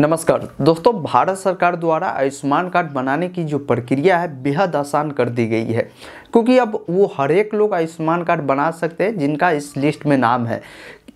नमस्कार दोस्तों भारत सरकार द्वारा आयुष्मान कार्ड बनाने की जो प्रक्रिया है बेहद आसान कर दी गई है क्योंकि अब वो हर एक लोग आयुष्मान कार्ड बना सकते हैं जिनका इस लिस्ट में नाम है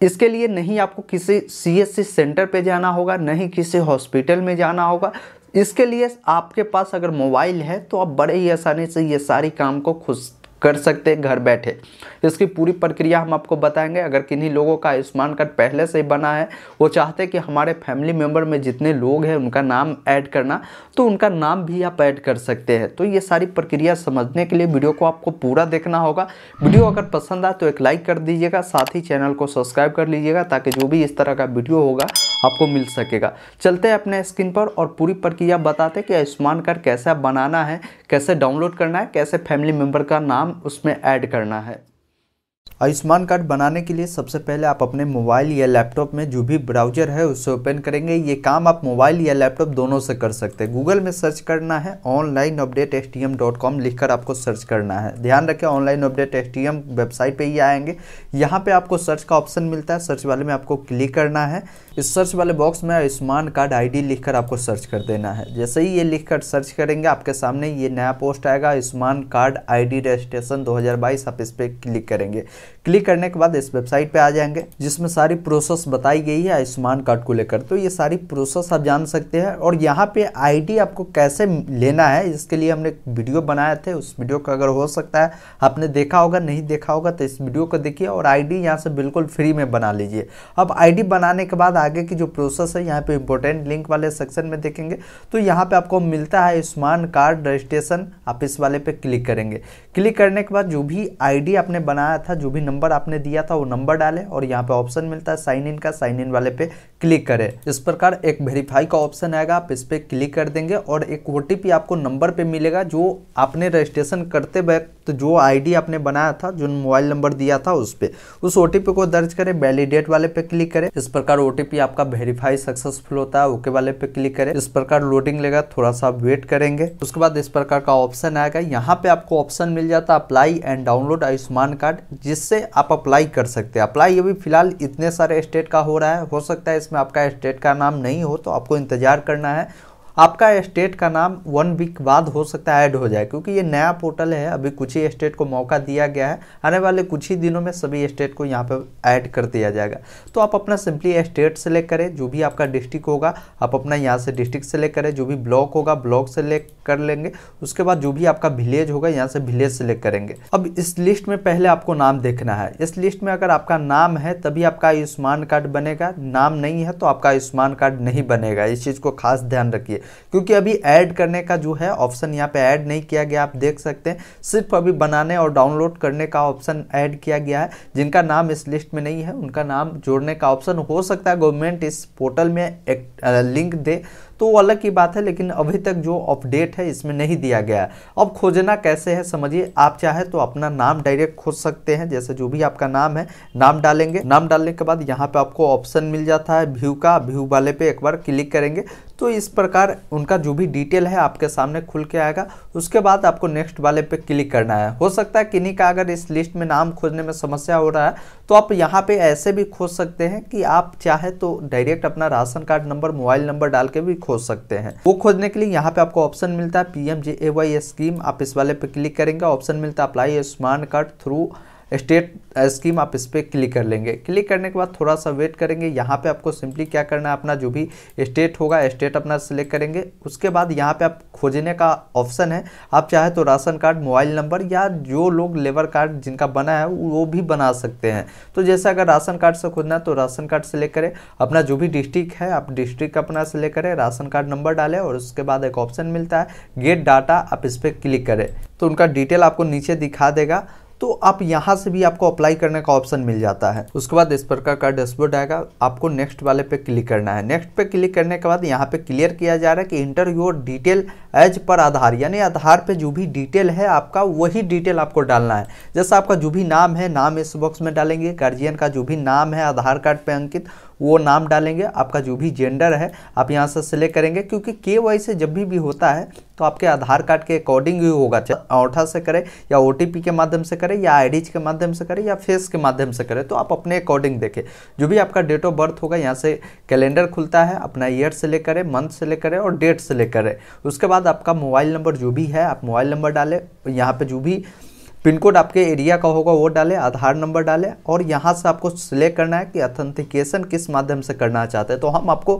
इसके लिए नहीं आपको किसी सीएससी सेंटर पे जाना होगा नहीं किसी हॉस्पिटल में जाना होगा इसके लिए आपके पास अगर मोबाइल है तो आप बड़े ही आसानी से ये सारी काम को खुद कर सकते हैं घर बैठे इसकी पूरी प्रक्रिया हम आपको बताएंगे अगर किन्हीं लोगों का आयुष्मान कार्ड पहले से ही बना है वो चाहते हैं कि हमारे फैमिली मेम्बर में जितने लोग हैं उनका नाम ऐड करना तो उनका नाम भी आप ऐड कर सकते हैं तो ये सारी प्रक्रिया समझने के लिए वीडियो को आपको पूरा देखना होगा वीडियो अगर पसंद आए तो एक लाइक कर दीजिएगा साथ ही चैनल को सब्सक्राइब कर लीजिएगा ताकि जो भी इस तरह का वीडियो होगा आपको मिल सकेगा चलते हैं अपने स्क्रीन पर और पूरी प्रक्रिया बताते कि आयुष्मान कार्ड कैसा बनाना है कैसे डाउनलोड करना है कैसे फैमिली मेम्बर का नाम नाम उसमें ऐड करना है आयुष्मान कार्ड बनाने के लिए सबसे पहले आप अपने मोबाइल या लैपटॉप में जो भी ब्राउजर है उसे ओपन करेंगे ये काम आप मोबाइल या लैपटॉप दोनों से कर सकते हैं गूगल में सर्च करना है online update S T M dot com लिख कर आपको सर्च करना है ध्यान रखें online update S T M website पर ही आएंगे यहाँ पर आपको सर्च का ऑप्शन मिलता है सर्च वाले में आपको क्लिक करना है इस सर्च वाले बॉक्स में आयुष्मान कार्ड आई डी लिख कर आपको सर्च कर देना है जैसे ही ये लिख कर सर्च करेंगे आपके सामने ये नया पोस्ट आएगा Ayushman card I D registration दो हज़ार बाईस आप इस पर क्लिक करेंगे क्लिक करने के बाद इस वेबसाइट पे आ जाएंगे जिसमें सारी प्रोसेस बताई गई है आयुष्मान कार्ड को लेकर तो ये सारी प्रोसेस आप जान सकते हैं और यहाँ पे आईडी आपको कैसे लेना है इसके लिए हमने वीडियो बनाए थे उस वीडियो का अगर हो सकता है आपने देखा होगा नहीं देखा होगा तो इस वीडियो को देखिए और आई डी से बिल्कुल फ्री में बना लीजिए अब आई बनाने के बाद आगे की जो प्रोसेस है यहाँ पर इंपॉर्टेंट लिंक वाले सेक्शन में देखेंगे तो यहाँ पर आपको मिलता है आयुष्मान कार्ड रजिस्ट्रेशन आप इस वाले पर क्लिक करेंगे क्लिक करने के बाद जो भी आई आपने बनाया था जो भी नंबर आपने दिया था वो नंबर डालें और यहाँ पे ऑप्शन मिलता है साइन इन का साइन इन वाले पे क्लिक करें इस प्रकार एक वेरीफाई का ऑप्शन आएगा आप इस पर क्लिक कर देंगे और एक ओ आपको नंबर पर मिलेगा जो आपने रजिस्ट्रेशन करते वक्त तो जो आईडी आपने बनाया था जो मोबाइल नंबर दिया था उस पर उस ओ को दर्ज करें वैलिडेट वाले पे क्लिक करें इस प्रकार ओ आपका वेरीफाई सक्सेसफुल होता है ओके वाले पे क्लिक करें इस प्रकार लोडिंग लेगा थोड़ा सा वेट करेंगे उसके बाद इस प्रकार का ऑप्शन आएगा यहाँ पे आपको ऑप्शन मिल जाता है apply and download Ayushman card जिससे आप अप्लाई कर सकते हैं अप्लाई अभी फिलहाल इतने सारे स्टेट का हो रहा है हो सकता है इसमें आपका स्टेट का नाम नहीं हो तो आपको इंतजार करना है आपका स्टेट का नाम वन वीक बाद हो सकता है ऐड हो जाए क्योंकि ये नया पोर्टल है अभी कुछ ही स्टेट को मौका दिया गया है आने वाले कुछ ही दिनों में सभी स्टेट को यहाँ पर ऐड कर दिया जाएगा तो आप अपना सिंपली स्टेट सेलेक्ट करें जो भी आपका डिस्ट्रिक्ट होगा आप अपना यहाँ से डिस्ट्रिक्ट सेलेक्ट करें जो भी ब्लॉक होगा ब्लॉक सेलेक्ट कर लेंगे उसके बाद जो भी आपका विलेज होगा यहाँ से विलेज सेलेक्ट करेंगे अब इस लिस्ट में पहले आपको नाम देखना है इस लिस्ट में अगर आपका नाम है तभी आपका आयुष्मान कार्ड बनेगा नाम नहीं है तो आपका आयुष्मान कार्ड नहीं बनेगा इस चीज़ को खास ध्यान रखिए क्योंकि अभी ऐड करने का जो है ऑप्शन यहाँ पे ऐड नहीं किया गया आप देख सकते हैं सिर्फ अभी बनाने और डाउनलोड करने का ऑप्शन ऐड किया गया है जिनका नाम इस लिस्ट में नहीं है उनका नाम जोड़ने का ऑप्शन हो सकता है गवर्नमेंट इस पोर्टल में एक लिंक दे तो वो अलग की बात है लेकिन अभी तक जो अपडेट है इसमें नहीं दिया गया अब खोजना कैसे है समझिए आप चाहे तो अपना नाम डायरेक्ट खोज सकते हैं जैसे जो भी आपका नाम है नाम डालेंगे नाम डालने के बाद यहाँ पे आपको ऑप्शन मिल जाता है व्यू का व्यू वाले पे एक बार क्लिक करेंगे तो इस प्रकार उनका जो भी डिटेल है आपके सामने खुल के आएगा उसके बाद आपको नेक्स्ट वाले पे क्लिक करना है हो सकता है किन्हीं का अगर इस लिस्ट में नाम खोजने में समस्या हो रहा है तो आप यहाँ पे ऐसे भी खोज सकते हैं कि आप चाहे तो डायरेक्ट अपना ration card number mobile number डाल के भी खोज सकते हैं वो खोजने के लिए यहाँ पे आपको ऑप्शन मिलता है पीएमजेएवाई स्कीम आप इस वाले पे क्लिक करेंगे ऑप्शन मिलता है apply smart card through state scheme आप इस पर क्लिक कर लेंगे क्लिक करने के बाद थोड़ा सा वेट करेंगे यहाँ पे आपको सिंपली क्या करना है अपना जो भी स्टेट होगा स्टेट अपना सिलेक्ट करेंगे उसके बाद यहाँ पे आप खोजने का ऑप्शन है आप चाहे तो राशन कार्ड मोबाइल नंबर या जो लोग लेबर कार्ड जिनका बना है वो भी बना सकते हैं तो जैसे अगर राशन कार्ड से खोजना है तो राशन कार्ड सेलेक्ट करें अपना जो भी डिस्ट्रिक्ट है आप डिस्ट्रिक्ट अपना सेलेक्ट करें राशन कार्ड नंबर डालें और उसके बाद एक ऑप्शन मिलता है गेट डाटा आप इस पर क्लिक करें तो उनका डिटेल आपको नीचे दिखा देगा तो आप यहाँ से भी आपको अप्लाई करने का ऑप्शन मिल जाता है उसके बाद इस प्रकार का डैशबोर्ड आएगा आपको नेक्स्ट वाले पे क्लिक करना है नेक्स्ट पे क्लिक करने के बाद यहाँ पे क्लियर किया जा रहा है कि inter your detail as per आधार यानी आधार पे जो भी डिटेल है आपका वही डिटेल आपको डालना है जैसा आपका जो भी नाम है नाम इस बॉक्स में डालेंगे गार्जियन का जो भी नाम है आधार कार्ड पर अंकित वो नाम डालेंगे आपका जो भी जेंडर है आप यहाँ से सिलेक्ट करेंगे क्योंकि के वाई से जब भी भी होता है तो आपके आधार कार्ड के अकॉर्डिंग ही होगा चाहे अंगूठा से करें या ओ के माध्यम से करें या आई के माध्यम से करें या फेस के माध्यम से करें तो आप अपने अकॉर्डिंग देखें जो भी आपका डेट ऑफ बर्थ होगा यहाँ से कैलेंडर खुलता है अपना ईयर ले करें मंथ ले करें और डेट ले करें उसके बाद आपका मोबाइल नंबर जो भी है आप मोबाइल नंबर डालें यहाँ पर जो भी पिन कोड आपके एरिया का होगा वो डालें आधार नंबर डालें और यहाँ से आपको सिलेक्ट करना है कि अथेंटिकेशन किस माध्यम से करना चाहते हैं तो हम आपको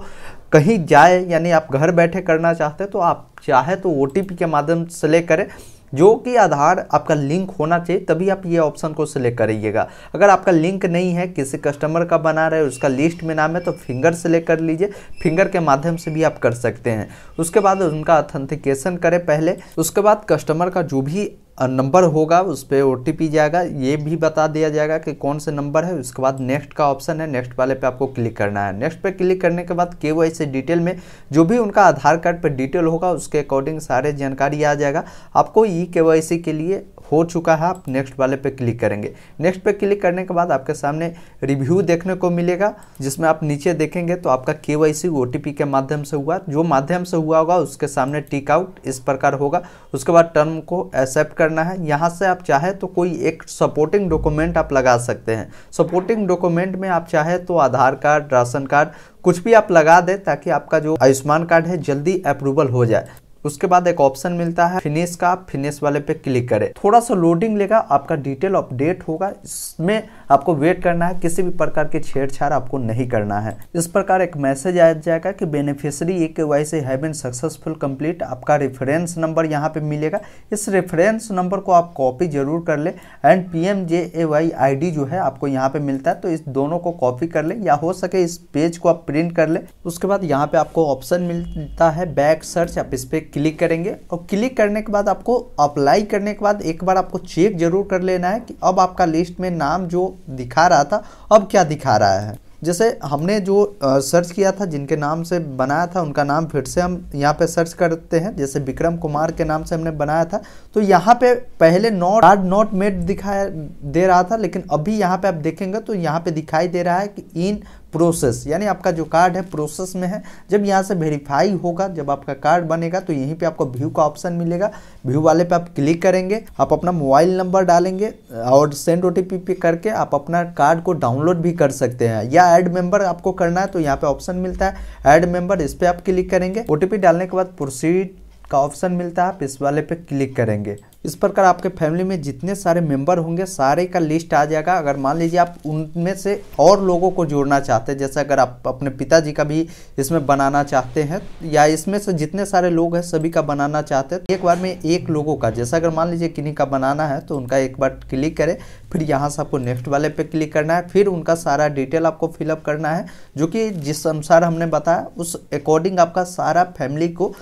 कहीं जाए यानी आप घर बैठे करना चाहते हैं तो आप चाहे तो ओ के माध्यम से सिलेक्ट करें जो कि आधार आपका लिंक होना चाहिए तभी आप ये ऑप्शन को सिलेक्ट करिएगा अगर आपका लिंक नहीं है किसी कस्टमर का बना रहे उसका लिस्ट में नाम है तो फिंगर सेलेक्ट कर लीजिए फिंगर के माध्यम से भी आप कर सकते हैं उसके बाद उनका अथेंटिकेशन करें पहले उसके बाद कस्टमर का जो भी नंबर होगा उस पर ओ जाएगा ये भी बता दिया जाएगा कि कौन सा नंबर है उसके बाद नेक्स्ट का ऑप्शन है नेक्स्ट वाले पे आपको क्लिक करना है नेक्स्ट पे क्लिक करने के बाद के वाई सी डिटेल में जो भी उनका आधार कार्ड पर डिटेल होगा उसके अकॉर्डिंग सारे जानकारी आ जाएगा आपको ई e के के लिए हो चुका है आप नेक्स्ट वाले पे क्लिक करेंगे नेक्स्ट पे क्लिक करने के बाद आपके सामने रिव्यू देखने को मिलेगा जिसमें आप नीचे देखेंगे तो आपका के वाई सी के माध्यम से हुआ जो माध्यम से हुआ होगा उसके सामने टिकआउट इस प्रकार होगा उसके बाद टर्म को एक्सेप्ट कर करना है यहाँ से आप चाहे तो कोई एक सपोर्टिंग डॉक्यूमेंट आप लगा सकते हैं सपोर्टिंग डॉक्यूमेंट में आप चाहे तो आधार कार्ड राशन कार्ड कुछ भी आप लगा दें ताकि आपका जो आयुष्मान कार्ड है जल्दी अप्रूवल हो जाए उसके बाद एक ऑप्शन मिलता है फिनिश का फिनिश वाले पे क्लिक करें थोड़ा सा लोडिंग लेगा आपका डिटेल अपडेट होगा इसमें आपको वेट करना है किसी भी प्रकार की छेड़छाड़ आपको नहीं करना है इस प्रकार एक मैसेज आ जाएगा कि beneficiary A K Y C have successful complete आपका रेफरेंस नंबर यहाँ पे मिलेगा इस रेफरेंस नंबर को आप कॉपी जरूर कर ले and P M J A Y I D जो है आपको यहाँ पे मिलता है तो इस दोनों को कॉपी कर ले या हो सके इस पेज को आप प्रिंट कर ले उसके बाद यहाँ पे आपको ऑप्शन मिलता है बैक सर्च आप इस पर क्लिक करेंगे और क्लिक करने के बाद आपको अप्लाई करने के बाद एक बार आपको चेक जरूर कर लेना है कि अब आपका लिस्ट में नाम जो दिखा रहा था अब क्या दिखा रहा है जैसे हमने जो सर्च किया था जिनके नाम से बनाया था उनका नाम फिर से हम यहाँ पे सर्च करते हैं जैसे विक्रम कुमार के नाम से हमने बनाया था तो यहाँ पे पहले नॉट कार्ड नॉट मेड दिखाया दे रहा था लेकिन अभी यहाँ पे आप देखेंगे तो यहाँ पे दिखाई दे रहा है कि इन प्रोसेस यानी आपका जो कार्ड है प्रोसेस में है जब यहाँ से वेरीफाई होगा जब आपका कार्ड बनेगा तो यहीं पे आपको व्यू का ऑप्शन मिलेगा व्यू वाले पे आप क्लिक करेंगे आप अपना मोबाइल नंबर डालेंगे और सेंड ओ पे करके आप अपना कार्ड को डाउनलोड भी कर सकते हैं या एड मेंबर आपको करना है तो यहाँ पर ऑप्शन मिलता है एड मेंबर इस पर आप क्लिक करेंगे ओ डालने के बाद प्रोसीड का ऑप्शन मिलता है आप इस वाले पे क्लिक करेंगे इस प्रकार आपके फैमिली में जितने सारे मेंबर होंगे सारे का लिस्ट आ जाएगा अगर मान लीजिए आप उनमें से और लोगों को जोड़ना चाहते हैं जैसे अगर आप अपने पिताजी का भी इसमें बनाना चाहते हैं या इसमें से जितने सारे लोग हैं सभी का बनाना चाहते हैं तो एक बार में एक लोगों का जैसा अगर मान लीजिए किन्हीं का बनाना है तो उनका एक बार क्लिक करें फिर यहाँ से आपको नेक्स्ट वाले पर क्लिक करना है फिर उनका सारा डिटेल आपको फिलअप करना है जो कि जिस अनुसार हमने बताया उस अकॉर्डिंग आपका सारा फैमिली को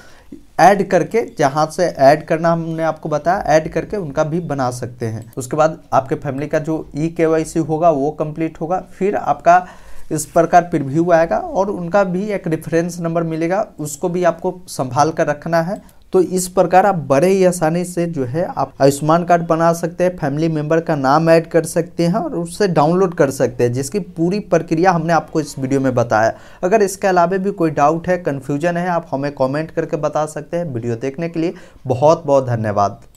ऐड करके जहाँ से ऐड करना हमने आपको बताया ऐड करके उनका भी बना सकते हैं उसके बाद आपके फैमिली का जो ई के होगा वो कंप्लीट होगा फिर आपका इस प्रकार प्रिव्यू आएगा और उनका भी एक रेफरेंस नंबर मिलेगा उसको भी आपको संभाल कर रखना है तो इस प्रकार आप बड़े ही आसानी से जो है आप आयुष्मान कार्ड बना सकते हैं फैमिली मेम्बर का नाम ऐड कर सकते हैं और उससे डाउनलोड कर सकते हैं जिसकी पूरी प्रक्रिया हमने आपको इस वीडियो में बताया अगर इसके अलावा भी कोई डाउट है कन्फ्यूजन है आप हमें कॉमेंट करके बता सकते हैं वीडियो देखने के लिए बहुत बहुत धन्यवाद